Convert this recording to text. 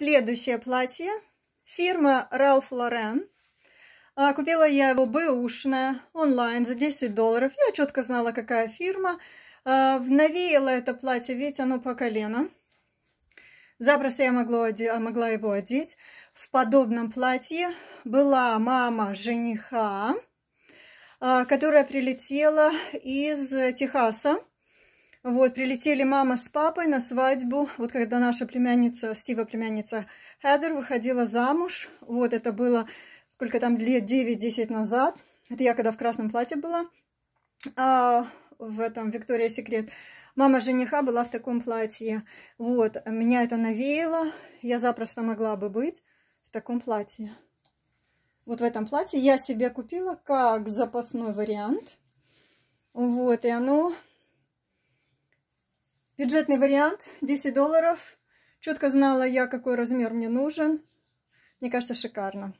Следующее платье. Фирма Ralph Lauren. А, купила я его бэушное онлайн за 10 долларов. Я четко знала, какая фирма. А, навеяло это платье, ведь оно по колено. Запросто я могла, могла его одеть. В подобном платье была мама жениха, а, которая прилетела из Техаса. Вот, прилетели мама с папой на свадьбу, вот когда наша племянница, Стива племянница Хедер выходила замуж. Вот, это было, сколько там, лет 9-10 назад. Это я когда в красном платье была. А, в этом Виктория Секрет. Мама жениха была в таком платье. Вот, меня это навеяло. Я запросто могла бы быть в таком платье. Вот в этом платье я себе купила как запасной вариант. Вот, и оно Бюджетный вариант 10 долларов. Четко знала я, какой размер мне нужен. Мне кажется, шикарно.